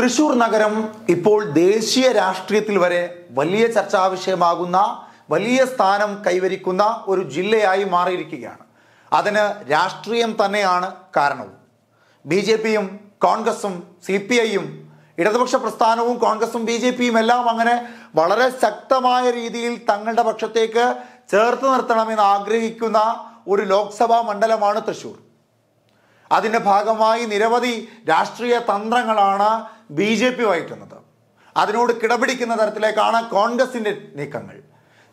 തൃശൂർ നഗരം ഇപ്പോൾ ദേശീയ രാഷ്ട്രീയത്തിൽ വരെ വലിയ ചർച്ചാ വിഷയമാകുന്ന വലിയ സ്ഥാനം കൈവരിക്കുന്ന ഒരു ജില്ലയായി മാറിയിരിക്കുകയാണ് അതിന് രാഷ്ട്രീയം തന്നെയാണ് കാരണവും ബി ജെ പിയും കോൺഗ്രസും സി പി ഐയും ഇടതുപക്ഷ പ്രസ്ഥാനവും കോൺഗ്രസും ബി ജെ പിയും എല്ലാം അങ്ങനെ വളരെ ശക്തമായ രീതിയിൽ തങ്ങളുടെ പക്ഷത്തേക്ക് ചേർത്ത് നിർത്തണമെന്ന് ആഗ്രഹിക്കുന്ന ഒരു ലോക്സഭാ മണ്ഡലമാണ് തൃശൂർ അതിൻ്റെ ഭാഗമായി നിരവധി രാഷ്ട്രീയ തന്ത്രങ്ങളാണ് ബി ജെ പി വഹിക്കുന്നത് അതിനോട് കിടപിടിക്കുന്ന തരത്തിലേക്കാണ് കോൺഗ്രസിൻ്റെ നീക്കങ്ങൾ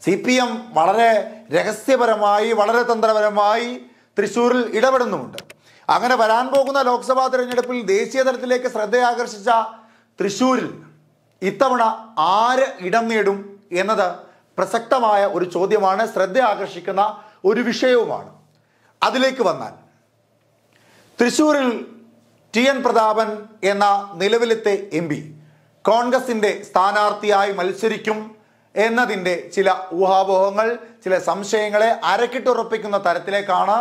സി പി എം വളരെ രഹസ്യപരമായി വളരെ തന്ത്രപരമായി തൃശ്ശൂരിൽ ഇടപെടുന്നുമുണ്ട് അങ്ങനെ വരാൻ പോകുന്ന ലോക്സഭാ തെരഞ്ഞെടുപ്പിൽ ദേശീയ തലത്തിലേക്ക് ശ്രദ്ധയാകർഷിച്ച തൃശ്ശൂരിൽ ഇത്തവണ ആര് ഇടം നേടും എന്നത് പ്രസക്തമായ ഒരു ചോദ്യമാണ് ശ്രദ്ധ ആകർഷിക്കുന്ന ഒരു വിഷയവുമാണ് അതിലേക്ക് വന്നാൽ തൃശ്ശൂരിൽ ടി എൻ പ്രതാപൻ എന്ന നിലവിലത്തെ എം പി കോൺഗ്രസിന്റെ സ്ഥാനാർത്ഥിയായി മത്സരിക്കും എന്നതിൻ്റെ ചില ഊഹാപോഹങ്ങൾ ചില സംശയങ്ങളെ അരക്കിട്ടുറപ്പിക്കുന്ന തരത്തിലേക്കാണ്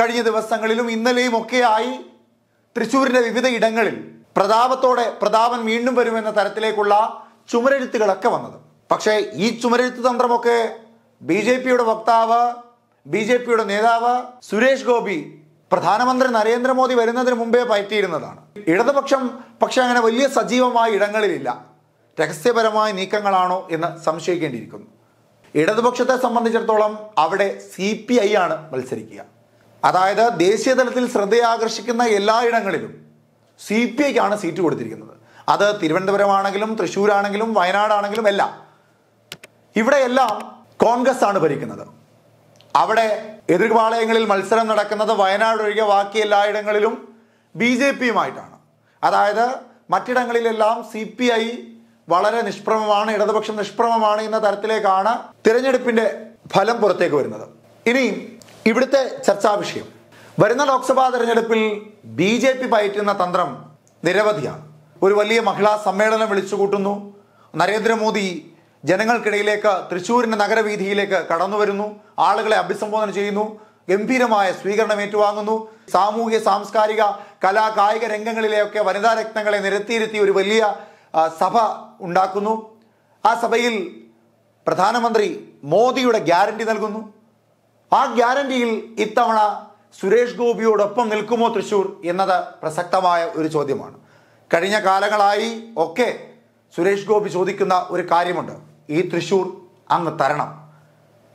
കഴിഞ്ഞ ദിവസങ്ങളിലും ഇന്നലെയും ഒക്കെയായി തൃശ്ശൂരിൻ്റെ വിവിധ ഇടങ്ങളിൽ പ്രതാപത്തോടെ പ്രതാപൻ വീണ്ടും വരുമെന്ന തരത്തിലേക്കുള്ള ചുമരെഴുത്തുകളൊക്കെ വന്നത് പക്ഷേ ഈ ചുമരെഴുത്ത് തന്ത്രമൊക്കെ ബി ജെ പിയുടെ വക്താവ് ബി ജെ പിയുടെ നേതാവ് സുരേഷ് ഗോപി പ്രധാനമന്ത്രി നരേന്ദ്രമോദി വരുന്നതിന് മുമ്പേ പയറ്റിയിരുന്നതാണ് ഇടതുപക്ഷം പക്ഷേ അങ്ങനെ വലിയ സജീവമായ ഇടങ്ങളിലില്ല രഹസ്യപരമായ നീക്കങ്ങളാണോ എന്ന് സംശയിക്കേണ്ടിയിരിക്കുന്നു ഇടതുപക്ഷത്തെ സംബന്ധിച്ചിടത്തോളം അവിടെ സി പി ഐ ആണ് മത്സരിക്കുക അതായത് ദേശീയ തലത്തിൽ ശ്രദ്ധയാകർഷിക്കുന്ന എല്ലായിടങ്ങളിലും സി പി ഐക്കാണ് സീറ്റ് കൊടുത്തിരിക്കുന്നത് അത് തിരുവനന്തപുരമാണെങ്കിലും തൃശ്ശൂരാണെങ്കിലും വയനാടാണെങ്കിലും എല്ലാം ഇവിടെയെല്ലാം കോൺഗ്രസ് ആണ് ഭരിക്കുന്നത് അവിടെ എതിർപാളയങ്ങളിൽ മത്സരം നടക്കുന്നത് വയനാട് ഒഴികെ ബാക്കി എല്ലായിടങ്ങളിലും ബി ജെ പിയുമായിട്ടാണ് അതായത് മറ്റിടങ്ങളിലെല്ലാം സി പി ഐ വളരെ നിഷ്പ്രമമാണ് ഇടതുപക്ഷം നിഷ്പ്രമമാണ് എന്ന തരത്തിലേക്കാണ് തിരഞ്ഞെടുപ്പിന്റെ ഫലം പുറത്തേക്ക് വരുന്നത് ഇനി ഇവിടുത്തെ ചർച്ചാ വിഷയം വരുന്ന ലോക്സഭാ തെരഞ്ഞെടുപ്പിൽ ബി ജെ പി പയറ്റുന്ന തന്ത്രം നിരവധിയാണ് ഒരു വലിയ മഹിളാ സമ്മേളനം വിളിച്ചു കൂട്ടുന്നു നരേന്ദ്രമോദി ജനങ്ങൾക്കിടയിലേക്ക് തൃശ്ശൂരിൻ്റെ നഗരവീഥിയിലേക്ക് കടന്നു വരുന്നു ആളുകളെ അഭിസംബോധന ചെയ്യുന്നു ഗംഭീരമായ സ്വീകരണം ഏറ്റുവാങ്ങുന്നു സാമൂഹ്യ സാംസ്കാരിക കലാ കായിക രംഗങ്ങളിലെയൊക്കെ വനിതാ രത്നങ്ങളെ നിരത്തിയിരുത്തി ഒരു വലിയ സഭ ഉണ്ടാക്കുന്നു ആ സഭയിൽ പ്രധാനമന്ത്രി മോദിയുടെ ഗ്യാരണ്ടി നൽകുന്നു ആ ഗ്യാരണ്ടിയിൽ ഇത്തവണ സുരേഷ് ഗോപിയോടൊപ്പം നിൽക്കുമോ തൃശൂർ എന്നത് പ്രസക്തമായ ഒരു ചോദ്യമാണ് കഴിഞ്ഞ കാലങ്ങളായി ഒക്കെ സുരേഷ് ഗോപി ചോദിക്കുന്ന ഒരു കാര്യമുണ്ട് ഈ തൃശ്ശൂർ അങ്ങ് തരണം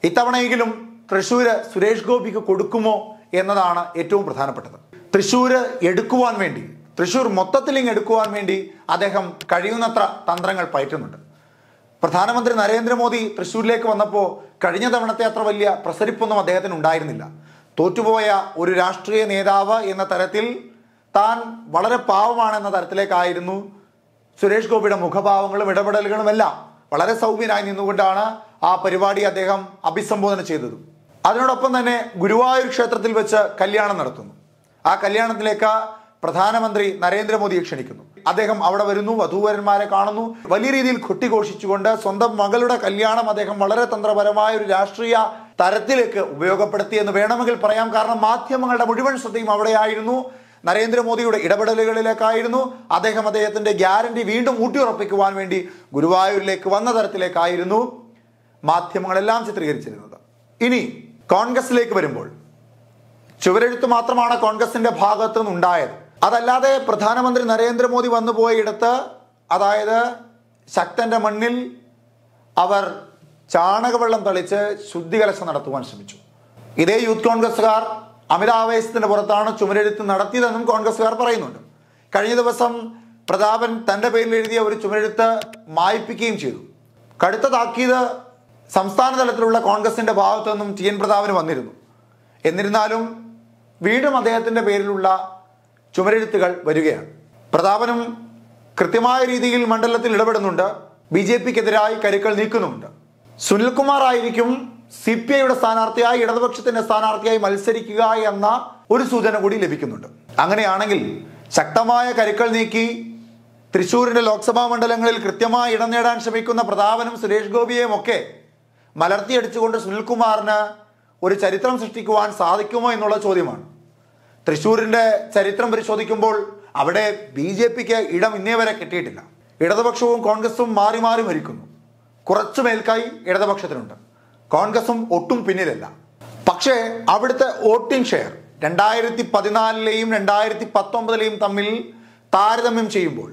ഇത്തവണയെങ്കിലും തൃശ്ശൂർ സുരേഷ് ഗോപിക്ക് കൊടുക്കുമോ എന്നതാണ് ഏറ്റവും പ്രധാനപ്പെട്ടത് തൃശ്ശൂർ എടുക്കുവാൻ വേണ്ടി തൃശ്ശൂർ മൊത്തത്തിൽ ഇങ്ങ് എടുക്കുവാൻ വേണ്ടി അദ്ദേഹം കഴിയുന്നത്ര തന്ത്രങ്ങൾ പയറ്റുന്നുണ്ട് പ്രധാനമന്ത്രി നരേന്ദ്രമോദി തൃശ്ശൂരിലേക്ക് വന്നപ്പോൾ കഴിഞ്ഞ തവണത്തെ അത്ര വലിയ പ്രസരിപ്പൊന്നും അദ്ദേഹത്തിന് ഉണ്ടായിരുന്നില്ല തോറ്റുപോയ ഒരു രാഷ്ട്രീയ നേതാവ് എന്ന തരത്തിൽ താൻ വളരെ പാവമാണെന്ന തരത്തിലേക്കായിരുന്നു സുരേഷ് ഗോപിയുടെ മുഖഭാവങ്ങളും ഇടപെടലുകളുമെല്ലാം എല്ലാം വളരെ സൗമ്യനായി നിന്നുകൊണ്ടാണ് ആ പരിപാടി അദ്ദേഹം അഭിസംബോധന ചെയ്തത് അതിനോടൊപ്പം തന്നെ ഗുരുവായൂർ ക്ഷേത്രത്തിൽ വെച്ച് കല്യാണം നടത്തുന്നു ആ കല്യാണത്തിലേക്ക് പ്രധാനമന്ത്രി നരേന്ദ്രമോദിയെ ക്ഷണിക്കുന്നു അദ്ദേഹം അവിടെ വരുന്നു വധൂവരന്മാരെ കാണുന്നു വലിയ രീതിയിൽ കൊട്ടിഘോഷിച്ചുകൊണ്ട് സ്വന്തം മകളുടെ കല്യാണം അദ്ദേഹം വളരെ തന്ത്രപരമായ ഒരു രാഷ്ട്രീയ തരത്തിലേക്ക് ഉപയോഗപ്പെടുത്തി എന്ന് വേണമെങ്കിൽ പറയാം കാരണം മാധ്യമങ്ങളുടെ മുഴുവൻ ശ്രദ്ധയും അവിടെയായിരുന്നു നരേന്ദ്രമോദിയുടെ ഇടപെടലുകളിലേക്കായിരുന്നു അദ്ദേഹം അദ്ദേഹത്തിന്റെ ഗ്യാരണ്ടി വീണ്ടും ഊട്ടിയുറപ്പിക്കുവാൻ വേണ്ടി ഗുരുവായൂരിലേക്ക് വന്ന തരത്തിലേക്കായിരുന്നു മാധ്യമങ്ങളെല്ലാം ചിത്രീകരിച്ചിരുന്നത് ഇനി കോൺഗ്രസിലേക്ക് വരുമ്പോൾ ചുവരെഴുത്ത് മാത്രമാണ് കോൺഗ്രസിന്റെ ഭാഗത്തു നിന്നുണ്ടായത് അതല്ലാതെ പ്രധാനമന്ത്രി നരേന്ദ്രമോദി വന്നുപോയ ഇടത്ത് അതായത് ശക്തന്റെ മണ്ണിൽ അവർ ചാണകവെള്ളം തളിച്ച് ശുദ്ധികലശം നടത്തുവാൻ ശ്രമിച്ചു ഇതേ യൂത്ത് കോൺഗ്രസ്സുകാർ അമിതാവേശത്തിന്റെ പുറത്താണ് ചുമരെഴുത്ത് നടത്തിയതെന്നും കോൺഗ്രസ്സുകാർ പറയുന്നുണ്ട് കഴിഞ്ഞ ദിവസം പ്രതാപൻ തൻ്റെ പേരിൽ എഴുതിയ ഒരു ചുമരെഴുത്ത് മായിപ്പിക്കുകയും ചെയ്തു കടുത്ത താക്കീത് സംസ്ഥാന തലത്തിലുള്ള കോൺഗ്രസിന്റെ ഭാഗത്തു നിന്നും ടി എൻ പ്രതാപന് വന്നിരുന്നു എന്നിരുന്നാലും വീണ്ടും അദ്ദേഹത്തിന്റെ പേരിലുള്ള ചുമരെഴുത്തുകൾ വരികയാണ് പ്രതാപനും കൃത്യമായ രീതിയിൽ മണ്ഡലത്തിൽ ഇടപെടുന്നുണ്ട് ബി ജെ പിക്കെതിരായി കരുക്കൾ നീക്കുന്നുമുണ്ട് സുനിൽകുമാർ ആയിരിക്കും സി പി ഐയുടെ സ്ഥാനാർത്ഥിയായി ഇടതുപക്ഷത്തിന്റെ സ്ഥാനാർത്ഥിയായി മത്സരിക്കുക എന്ന ഒരു സൂചന കൂടി ലഭിക്കുന്നുണ്ട് അങ്ങനെയാണെങ്കിൽ ശക്തമായ കരുക്കൾ നീക്കി തൃശൂരിന്റെ ലോക്സഭാ മണ്ഡലങ്ങളിൽ കൃത്യമായി ഇടം നേടാൻ ശ്രമിക്കുന്ന പ്രതാപനും സുരേഷ് ഗോപിയെയും ഒക്കെ മലർത്തിയടിച്ചുകൊണ്ട് സുനിൽകുമാറിന് ഒരു ചരിത്രം സൃഷ്ടിക്കുവാൻ സാധിക്കുമോ എന്നുള്ള ചോദ്യമാണ് തൃശൂരിന്റെ ചരിത്രം പരിശോധിക്കുമ്പോൾ അവിടെ ബി ജെ പിക്ക് ഇടം ഇന്നേ വരെ കിട്ടിയിട്ടില്ല ഇടതുപക്ഷവും കോൺഗ്രസും മാറി മാറി മരിക്കുന്നു കുറച്ചു മേൽക്കായി ഇടതുപക്ഷത്തിനുണ്ട് കോൺഗ്രസും ഒട്ടും പിന്നിലല്ല പക്ഷേ അവിടുത്തെ വോട്ടിംഗ് ഷെയർ രണ്ടായിരത്തി പതിനാലിലെയും രണ്ടായിരത്തി പത്തൊമ്പതിലെയും തമ്മിൽ താരതമ്യം ചെയ്യുമ്പോൾ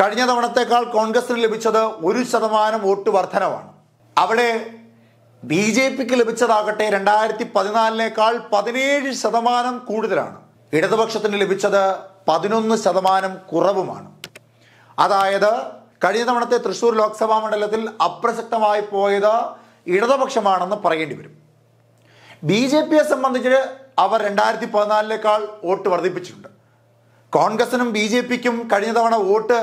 കഴിഞ്ഞ തവണത്തേക്കാൾ കോൺഗ്രസിന് ലഭിച്ചത് ഒരു ശതമാനം വോട്ട് വർധനവാണ് അവിടെ ബി ജെ പിക്ക് ലഭിച്ചതാകട്ടെ രണ്ടായിരത്തി പതിനാലിനേക്കാൾ പതിനേഴ് ശതമാനം കൂടുതലാണ് ഇടതുപക്ഷത്തിന് ലഭിച്ചത് പതിനൊന്ന് ശതമാനം കുറവുമാണ് അതായത് കഴിഞ്ഞ തവണത്തെ തൃശൂർ ലോക്സഭാ മണ്ഡലത്തിൽ അപ്രസക്തമായി പോയത് ഇടതുപക്ഷമാണെന്ന് പറയേണ്ടി വരും ബി ജെ പിയെ സംബന്ധിച്ച് അവർ രണ്ടായിരത്തി പതിനാലിനേക്കാൾ വോട്ട് വർദ്ധിപ്പിച്ചിട്ടുണ്ട് കോൺഗ്രസിനും ബി ജെ പിക്കും കഴിഞ്ഞ തവണ വോട്ട്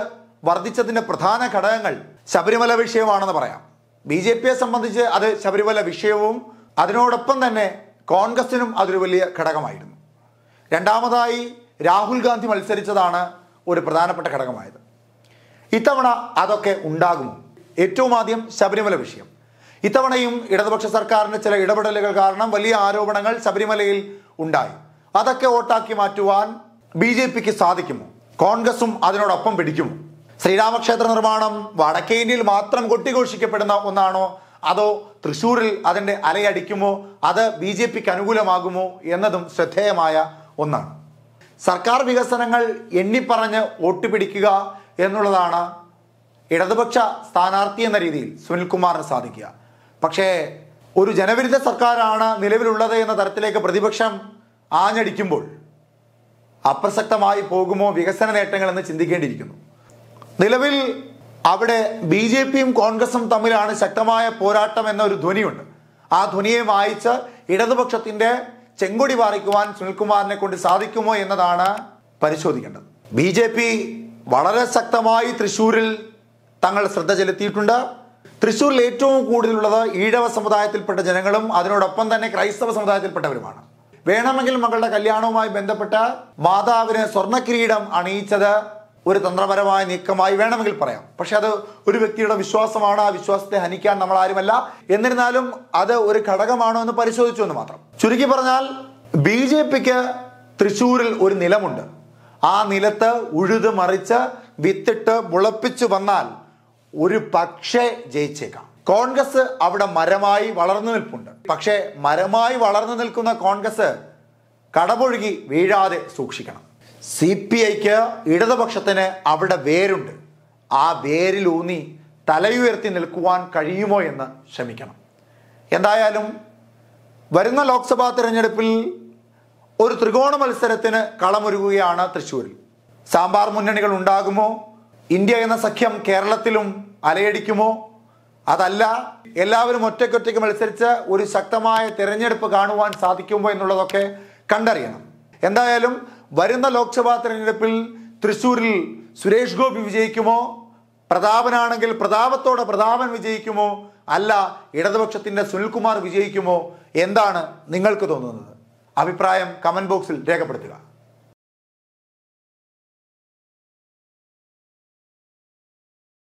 വർദ്ധിച്ചതിൻ്റെ പ്രധാന ഘടകങ്ങൾ ശബരിമല വിഷയമാണെന്ന് പറയാം ബി ജെ പിയെ സംബന്ധിച്ച് അത് ശബരിമല വിഷയവും അതിനോടൊപ്പം തന്നെ കോൺഗ്രസിനും അതൊരു വലിയ ഘടകമായിരുന്നു രണ്ടാമതായി രാഹുൽ ഗാന്ധി മത്സരിച്ചതാണ് ഒരു പ്രധാനപ്പെട്ട ഘടകമായത് ഇത്തവണ അതൊക്കെ ഉണ്ടാകുമോ ഏറ്റവും ആദ്യം ശബരിമല വിഷയം ഇത്തവണയും ഇടതുപക്ഷ സർക്കാരിന് ചില ഇടപെടലുകൾ കാരണം വലിയ ആരോപണങ്ങൾ ശബരിമലയിൽ ഉണ്ടായി അതൊക്കെ വോട്ടാക്കി മാറ്റുവാൻ ബി ജെ പിക്ക് സാധിക്കുമോ കോൺഗ്രസും അതിനോടൊപ്പം പിടിക്കുമോ ശ്രീരാമക്ഷേത്ര നിർമ്മാണം വടക്കേ ഇന്ത്യയിൽ മാത്രം കൊട്ടിഘോഷിക്കപ്പെടുന്ന ഒന്നാണോ അതോ തൃശ്ശൂരിൽ അതിന്റെ അലയടിക്കുമോ അത് ബി ജെ പിക്ക് അനുകൂലമാകുമോ എന്നതും ശ്രദ്ധേയമായ ഒന്നാണ് സർക്കാർ വികസനങ്ങൾ എണ്ണിപ്പറഞ്ഞ് വോട്ട് പിടിക്കുക എന്നുള്ളതാണ് ഇടതുപക്ഷ സ്ഥാനാർത്ഥി എന്ന രീതിയിൽ സുനിൽകുമാറിന് സാധിക്കുക പക്ഷേ ഒരു ജനവിരുദ്ധ സർക്കാരാണ് നിലവിലുള്ളത് എന്ന തരത്തിലേക്ക് പ്രതിപക്ഷം ആഞ്ഞടിക്കുമ്പോൾ അപ്രസക്തമായി പോകുമോ വികസന നേട്ടങ്ങൾ എന്ന് ചിന്തിക്കേണ്ടിയിരിക്കുന്നു നിലവിൽ അവിടെ ബി ജെ പിയും കോൺഗ്രസും തമ്മിലാണ് ശക്തമായ പോരാട്ടം എന്ന ഒരു ധ്വനിയുണ്ട് ആ ധ്വനിയെ വായിച്ച് ഇടതുപക്ഷത്തിന്റെ ചെങ്കൊടി പാറിക്കുവാൻ സുനിൽകുമാറിനെ കൊണ്ട് സാധിക്കുമോ എന്നതാണ് പരിശോധിക്കേണ്ടത് ബി വളരെ ശക്തമായി തൃശൂരിൽ തങ്ങൾ ശ്രദ്ധ ചെലുത്തിയിട്ടുണ്ട് തൃശ്ശൂരിൽ ഏറ്റവും കൂടുതലുള്ളത് ഈഴവ സമുദായത്തിൽപ്പെട്ട ജനങ്ങളും അതിനോടൊപ്പം തന്നെ ക്രൈസ്തവ സമുദായത്തിൽപ്പെട്ടവരുമാണ് വേണമെങ്കിൽ മകളുടെ കല്യാണവുമായി ബന്ധപ്പെട്ട മാതാവിന് സ്വർണ്ണക്കിരീടം അണിയിച്ചത് ഒരു തന്ത്രപരമായ നീക്കമായി വേണമെങ്കിൽ പറയാം പക്ഷെ അത് ഒരു വ്യക്തിയുടെ വിശ്വാസമാണ് ആ വിശ്വാസത്തെ ഹനിക്കാൻ നമ്മൾ ആരുമല്ല എന്നിരുന്നാലും അത് ഒരു ഘടകമാണോ എന്ന് പരിശോധിച്ചു എന്ന് മാത്രം ചുരുക്കി പറഞ്ഞാൽ ബി ജെ പിക്ക് തൃശ്ശൂരിൽ ഒരു നിലമുണ്ട് ആ നിലത്ത് ഉഴുത് മറിച്ച് വിത്തിട്ട് മുളപ്പിച്ചു വന്നാൽ ഒരു പക്ഷേ ജയിച്ചേക്കാം കോൺഗ്രസ് അവിടെ മരമായി വളർന്നു നിൽപ്പുണ്ട് പക്ഷേ മരമായി വളർന്നു നിൽക്കുന്ന കോൺഗ്രസ് കടപൊഴുകി വീഴാതെ സൂക്ഷിക്കണം സി പി ഐക്ക് ഇടതുപക്ഷത്തിന് അവിടെ വേരുണ്ട് ആ വേരിലൂന്നി തലയുയർത്തി നിൽക്കുവാൻ കഴിയുമോ എന്ന് ശ്രമിക്കണം എന്തായാലും വരുന്ന ലോക്സഭാ തിരഞ്ഞെടുപ്പിൽ ഒരു ത്രികോണ മത്സരത്തിന് കളമൊരുക്കുകയാണ് തൃശ്ശൂരിൽ സാമ്പാർ മുന്നണികൾ ഉണ്ടാകുമോ ഇന്ത്യ എന്ന സഖ്യം കേരളത്തിലും അലയടിക്കുമോ അതല്ല എല്ലാവരും ഒറ്റയ്ക്കൊറ്റയ്ക്ക് മത്സരിച്ച് ഒരു ശക്തമായ തിരഞ്ഞെടുപ്പ് കാണുവാൻ സാധിക്കുമോ എന്നുള്ളതൊക്കെ കണ്ടറിയണം എന്തായാലും വരുന്ന ലോക്സഭാ തിരഞ്ഞെടുപ്പിൽ തൃശ്ശൂരിൽ സുരേഷ് ഗോപി വിജയിക്കുമോ പ്രതാപനാണെങ്കിൽ പ്രതാപത്തോടെ പ്രതാപൻ വിജയിക്കുമോ അല്ല ഇടതുപക്ഷത്തിൻ്റെ സുനിൽകുമാർ വിജയിക്കുമോ എന്താണ് നിങ്ങൾക്ക് തോന്നുന്നത് അഭിപ്രായം കമൻറ്റ് ബോക്സിൽ രേഖപ്പെടുത്തുക